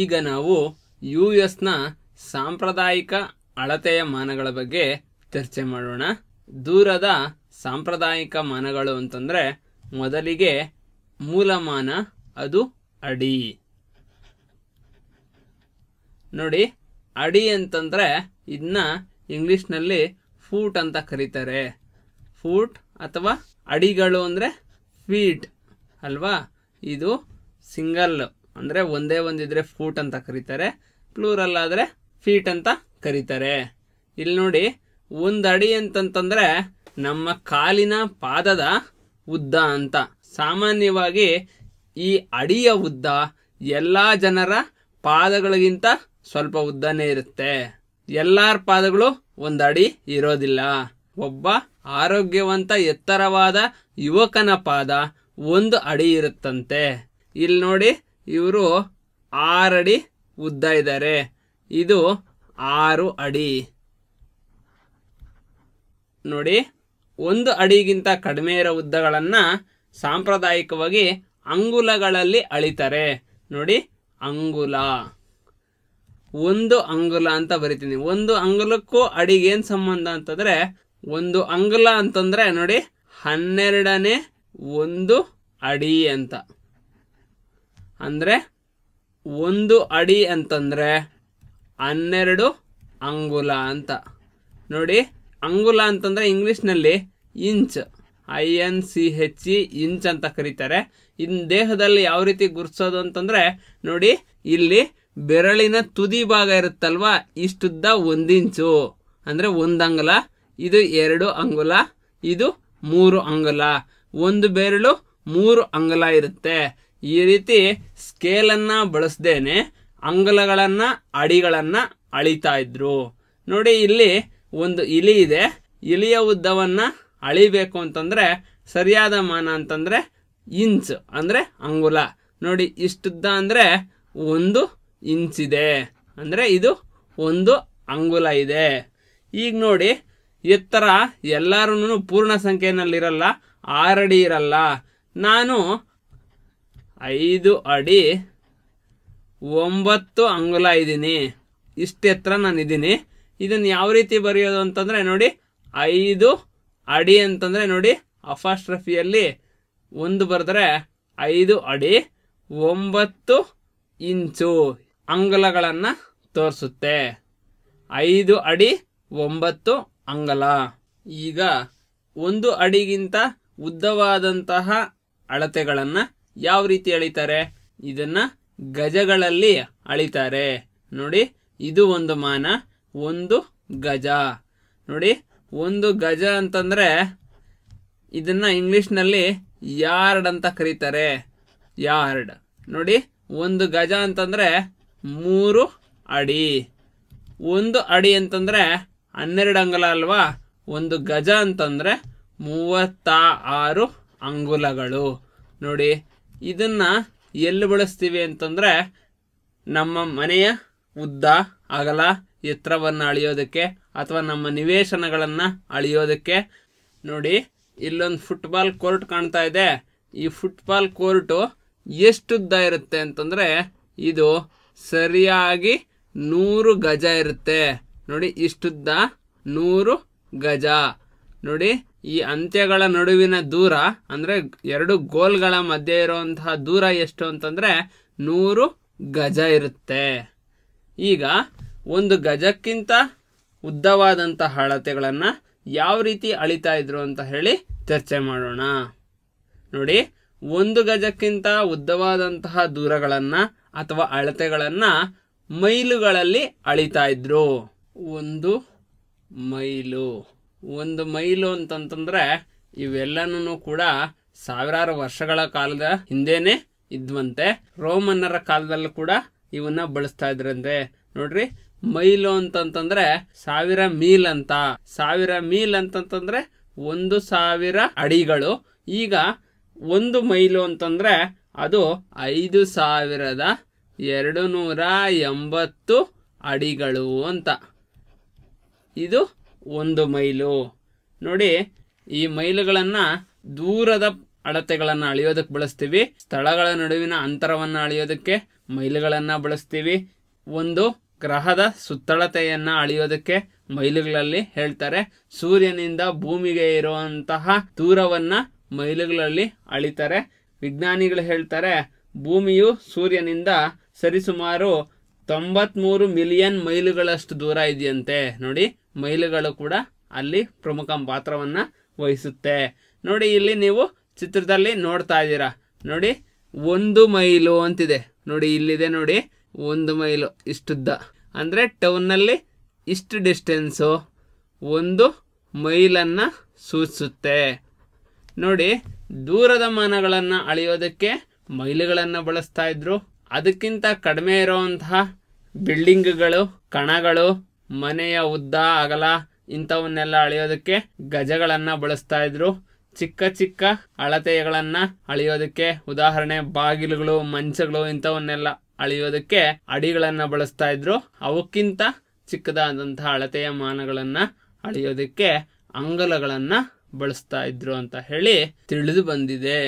ಈಗ ನಾವು ಯು ಎಸ್ನ ಸಾಂಪ್ರದಾಯಿಕ ಅಳತೆಯ ಮಾನಗಳ ಬಗ್ಗೆ ಚರ್ಚೆ ಮಾಡೋಣ ದೂರದ ಸಾಂಪ್ರದಾಯಿಕ ಮಾನಗಳು ಅಂತಂದರೆ ಮೊದಲಿಗೆ ಮೂಲಮಾನ ಅದು ಅಡಿ ನೋಡಿ ಅಡಿ ಅಂತಂದರೆ ಇದನ್ನ ಇಂಗ್ಲೀಷ್ನಲ್ಲಿ ಫೂಟ್ ಅಂತ ಕರೀತಾರೆ ಫೂಟ್ ಅಥವಾ ಅಡಿಗಳು ಅಂದರೆ ಫೀಟ್ ಅಲ್ವಾ ಇದು ಸಿಂಗಲ್ ಅಂದ್ರೆ ಒಂದೇ ಒಂದಿದ್ರೆ ಫೂಟ್ ಅಂತ ಕರೀತಾರೆ ಪ್ಲೂರಲ್ ಆದ್ರೆ ಫೀಟ್ ಅಂತ ಕರೀತಾರೆ ಇಲ್ಲಿ ನೋಡಿ ಒಂದು ಅಡಿ ಅಂತಂತಂದರೆ ನಮ್ಮ ಕಾಲಿನ ಪಾದದ ಉದ್ದ ಅಂತ ಸಾಮಾನ್ಯವಾಗಿ ಈ ಅಡಿಯ ಉದ್ದ ಎಲ್ಲ ಜನರ ಪಾದಗಳಿಗಿಂತ ಸ್ವಲ್ಪ ಉದ್ದನೇ ಇರುತ್ತೆ ಎಲ್ಲಾರ ಪಾದಗಳು ಒಂದು ಅಡಿ ಇರೋದಿಲ್ಲ ಒಬ್ಬ ಆರೋಗ್ಯವಂತ ಎತ್ತರವಾದ ಯುವಕನ ಪಾದ ಒಂದು ಅಡಿ ಇರುತ್ತಂತೆ ಇಲ್ಲಿ ನೋಡಿ ಇವರು ಆರಡಿ ಉದ್ದ ಇದ್ದಾರೆ ಇದು ಆರು ಅಡಿ ನೋಡಿ ಒಂದು ಅಡಿಗಿಂತ ಕಡಿಮೆ ಇರೋ ಉದ್ದಗಳನ್ನು ಸಾಂಪ್ರದಾಯಿಕವಾಗಿ ಅಂಗುಲಗಳಲ್ಲಿ ಅಳಿತಾರೆ ನೋಡಿ ಅಂಗುಲ ಒಂದು ಅಂಗುಲ ಅಂತ ಬರಿತೀನಿ ಒಂದು ಅಂಗುಲಕ್ಕೂ ಅಡಿಗೆ ಏನು ಸಂಬಂಧ ಅಂತಂದರೆ ಒಂದು ಅಂಗುಲ ಅಂತಂದರೆ ನೋಡಿ ಹನ್ನೆರಡನೇ ಒಂದು ಅಡಿ ಅಂತ ಅಂದರೆ ಒಂದು ಅಡಿ ಅಂತಂದರೆ ಹನ್ನೆರಡು ಅಂಗುಲ ಅಂತ ನೋಡಿ ಅಂಗುಲ ಅಂತಂದರೆ ಇಂಗ್ಲೀಷ್ನಲ್ಲಿ inch I N C H E inch ಅಂತ ಕರೀತಾರೆ ಇನ್ನು ದೇಹದಲ್ಲಿ ಯಾವ ರೀತಿ ಗುರ್ಸೋದು ಅಂತಂದರೆ ನೋಡಿ ಇಲ್ಲಿ ಬೆರಳಿನ ತುದಿ ಭಾಗ ಇರುತ್ತಲ್ವಾ ಇಷ್ಟುದ್ದ ಒಂದಿಂಚು ಅಂದರೆ ಒಂದು ಅಂಗುಲ ಇದು ಎರಡು ಅಂಗುಲ ಇದು ಮೂರು ಅಂಗುಲ ಒಂದು ಬೆರಳು ಮೂರು ಅಂಗುಲ ಇರುತ್ತೆ ಈ ರೀತಿ ಸ್ಕೇಲನ್ನು ಬಳಸ್ದೇನೆ ಅಂಗಲಗಳನ್ನು ಅಡಿಗಳನ್ನು ಅಳಿತಾ ಇದ್ರು ನೋಡಿ ಇಲ್ಲಿ ಒಂದು ಇಲಿ ಇದೆ ಇಲಿಯ ಉದ್ದವನ್ನು ಅಳಿಬೇಕು ಅಂತಂದರೆ ಸರಿಯಾದ ಮಾನ ಅಂತಂದರೆ ಇಂಚ್ ಅಂದರೆ ಅಂಗುಲ ನೋಡಿ ಇಷ್ಟುದ್ದ ಅಂದರೆ ಒಂದು ಇಂಚ್ ಇದೆ ಅಂದರೆ ಇದು ಒಂದು ಅಂಗುಲ ಇದೆ ಈಗ ನೋಡಿ ಎತ್ತರ ಎಲ್ಲರೂ ಪೂರ್ಣ ಸಂಖ್ಯೆನಲ್ಲಿರಲ್ಲ ಆರಡಿ ಇರಲ್ಲ ನಾನು ಐದು ಅಡಿ ಒಂಬತ್ತು ಅಂಗುಲ ಇದ್ದೀನಿ ಇಷ್ಟೆತ್ರ ನಾನು ಇದ್ದೀನಿ ಇದನ್ನು ಯಾವ ರೀತಿ ಬರೆಯೋದು ಅಂತಂದರೆ ನೋಡಿ ಐದು ಅಡಿ ಅಂತಂದರೆ ನೋಡಿ ಅಫಾಸ್ಟ್ರಫಿಯಲ್ಲಿ ಒಂದು ಬರೆದ್ರೆ ಐದು ಅಡಿ ಒಂಬತ್ತು ಇಂಚು ಅಂಗಲಗಳನ್ನು ತೋರಿಸುತ್ತೆ ಐದು ಅಡಿ ಒಂಬತ್ತು ಅಂಗಲ ಈಗ ಒಂದು ಅಡಿಗಿಂತ ಉದ್ದವಾದಂತಹ ಅಳತೆಗಳನ್ನು ಯಾವ ರೀತಿ ಅಳಿತಾರೆ ಇದನ್ನ ಗಜಗಳಲ್ಲಿ ಅಳಿತಾರೆ ನೋಡಿ ಇದು ಒಂದು ಮಾನ ಒಂದು ಗಜ ನೋಡಿ ಒಂದು ಗಜ ಅಂತಂದ್ರೆ ಇದನ್ನ ನಲ್ಲಿ ಯಾರ್ಡ್ ಅಂತ ಕರೀತಾರೆ ಯಾರ್ಡ್ ನೋಡಿ ಒಂದು ಗಜ ಅಂತಂದ್ರೆ ಮೂರು ಅಡಿ ಒಂದು ಅಡಿ ಅಂತಂದ್ರೆ ಹನ್ನೆರಡು ಅಂಗುಲ ಅಲ್ವಾ ಒಂದು ಗಜ ಅಂತಂದ್ರೆ ಮೂವತ್ತ ಆರು ಅಂಗುಲಗಳು ನೋಡಿ ಇದನ್ನ ಎಲ್ಲಿ ಬಳಸ್ತೀವಿ ಅಂತಂದ್ರೆ ನಮ್ಮ ಮನೆಯ ಉದ್ದ ಅಗಲ ಎತ್ತರವನ್ನು ಅಳಿಯೋದಕ್ಕೆ ಅಥವಾ ನಮ್ಮ ನಿವೇಶನಗಳನ್ನು ಅಳಿಯೋದಕ್ಕೆ ನೋಡಿ ಇಲ್ಲೊಂದು ಫುಟ್ಬಾಲ್ ಕೋರ್ಟ್ ಕಾಣ್ತಾ ಇದೆ ಈ ಫುಟ್ಬಾಲ್ ಕೋರ್ಟು ಎಷ್ಟುದ್ದ ಇರುತ್ತೆ ಅಂತಂದರೆ ಇದು ಸರಿಯಾಗಿ ನೂರು ಗಜ ಇರುತ್ತೆ ನೋಡಿ ಇಷ್ಟುದ್ದ ನೂರು ಗಜ ನೋಡಿ ಈ ಅಂತ್ಯಗಳ ನಡುವಿನ ದೂರ ಅಂದರೆ ಎರಡು ಗೋಲ್ಗಳ ಮಧ್ಯೆ ಇರುವಂತಹ ದೂರ ಎಷ್ಟು ಅಂತಂದರೆ ನೂರು ಗಜ ಇರುತ್ತೆ ಈಗ ಒಂದು ಗಜಕ್ಕಿಂತ ಉದ್ದವಾದಂತಹ ಅಳತೆಗಳನ್ನು ಯಾವ ರೀತಿ ಅಳಿತಾ ಇದ್ರು ಅಂತ ಹೇಳಿ ಚರ್ಚೆ ಮಾಡೋಣ ನೋಡಿ ಒಂದು ಗಜಕ್ಕಿಂತ ಉದ್ದವಾದಂತಹ ದೂರಗಳನ್ನು ಅಥವಾ ಅಳತೆಗಳನ್ನು ಮೈಲುಗಳಲ್ಲಿ ಅಳಿತಾ ಇದ್ರು ಒಂದು ಮೈಲು ಒಂದು ಮೈಲು ಅಂತಂತಂದ್ರೆ ಇವೆಲ್ಲನೂ ಕೂಡ ಸಾವಿರಾರು ವರ್ಷಗಳ ಕಾಲದ ಹಿಂದೇನೆ ಇದ್ವಂತೆ ರೋಮನ್ನರ ಕಾಲದಲ್ಲೂ ಕೂಡ ಇವನ್ನ ಬಳಸ್ತಾ ಇದ್ರಂತೆ ನೋಡ್ರಿ ಮೈಲು ಅಂತಂತಂದ್ರೆ ಸಾವಿರ ಮೀಲ್ ಅಂತ ಸಾವಿರ ಮೀಲ್ ಅಂತಂತಂದ್ರೆ ಒಂದು ಸಾವಿರ ಅಡಿಗಳು ಈಗ ಒಂದು ಮೈಲು ಅಂತಂದ್ರೆ ಅದು ಐದು ಸಾವಿರದ ಎರಡು ನೂರ ಎಂಬತ್ತು ಅಡಿಗಳು ಅಂತ ಇದು ಒಂದು ಮೈಲು ನೋಡಿ ಈ ಮೈಲುಗಳನ್ನು ದೂರದ ಅಳತೆಗಳನ್ನು ಅಳೆಯೋದಕ್ಕೆ ಬಳಸ್ತೀವಿ ಸ್ಥಳಗಳ ನಡುವಿನ ಅಂತರವನ್ನು ಅಳೆಯೋದಕ್ಕೆ ಮೈಲುಗಳನ್ನು ಬಳಸ್ತೀವಿ ಒಂದು ಗ್ರಹದ ಸುತ್ತಳತೆಯನ್ನು ಅಳೆಯೋದಕ್ಕೆ ಮೈಲುಗಳಲ್ಲಿ ಹೇಳ್ತಾರೆ ಸೂರ್ಯನಿಂದ ಭೂಮಿಗೆ ಇರುವಂತಹ ದೂರವನ್ನ ಮೈಲುಗಳಲ್ಲಿ ಅಳಿತಾರೆ ವಿಜ್ಞಾನಿಗಳು ಹೇಳ್ತಾರೆ ಭೂಮಿಯು ಸೂರ್ಯನಿಂದ ಸರಿಸುಮಾರು ತೊಂಬತ್ಮೂರು ಮಿಲಿಯನ್ ಮೈಲುಗಳಷ್ಟು ದೂರ ಇದೆಯಂತೆ ನೋಡಿ ಮೈಲುಗಳು ಕೂಡ ಅಲ್ಲಿ ಪ್ರಮುಖ ಪಾತ್ರವನ್ನು ವಹಿಸುತ್ತೆ ನೋಡಿ ಇಲ್ಲಿ ನೀವು ಚಿತ್ರದಲ್ಲಿ ನೋಡ್ತಾ ಇದ್ದೀರಾ ನೋಡಿ ಒಂದು ಮೈಲು ಅಂತಿದೆ ನೋಡಿ ಇಲ್ಲಿದೆ ನೋಡಿ ಒಂದು ಮೈಲು ಇಷ್ಟುದ್ದ ಅಂದರೆ ಟೌನ್ನಲ್ಲಿ ಇಷ್ಟು ಡಿಸ್ಟೆನ್ಸು ಒಂದು ಮೈಲನ್ನು ಸೂಚಿಸುತ್ತೆ ನೋಡಿ ದೂರದ ಮಾನಗಳನ್ನು ಅಳೆಯೋದಕ್ಕೆ ಮೈಲುಗಳನ್ನು ಬಳಸ್ತಾ ಇದ್ರು ಅದಕ್ಕಿಂತ ಕಡಿಮೆ ಇರುವಂತಹ ಬಿಲ್ಡಿಂಗ್ಗಳು ಕಣಗಳು ಮನೆಯ ಉದ್ದ ಅಗಲ ಇಂಥವನ್ನೆಲ್ಲ ಅಳೆಯೋದಕ್ಕೆ ಗಜಗಳನ್ನ ಬಳಸ್ತಾ ಇದ್ರು ಚಿಕ್ಕ ಚಿಕ್ಕ ಅಳತೆಗಳನ್ನು ಅಳೆಯೋದಕ್ಕೆ ಉದಾಹರಣೆ ಬಾಗಿಲುಗಳು ಮಂಚಗಳು ಇಂಥವನ್ನೆಲ್ಲ ಅಳೆಯೋದಕ್ಕೆ ಅಡಿಗಳನ್ನ ಬಳಸ್ತಾ ಇದ್ರು ಅವಕ್ಕಿಂತ ಚಿಕ್ಕದಾದಂತಹ ಅಳತೆಯ ಮಾನಗಳನ್ನ ಅಳೆಯೋದಕ್ಕೆ ಅಂಗಲಗಳನ್ನ ಬಳಸ್ತಾ ಇದ್ರು ಅಂತ ಹೇಳಿ ತಿಳಿದು ಬಂದಿದೆ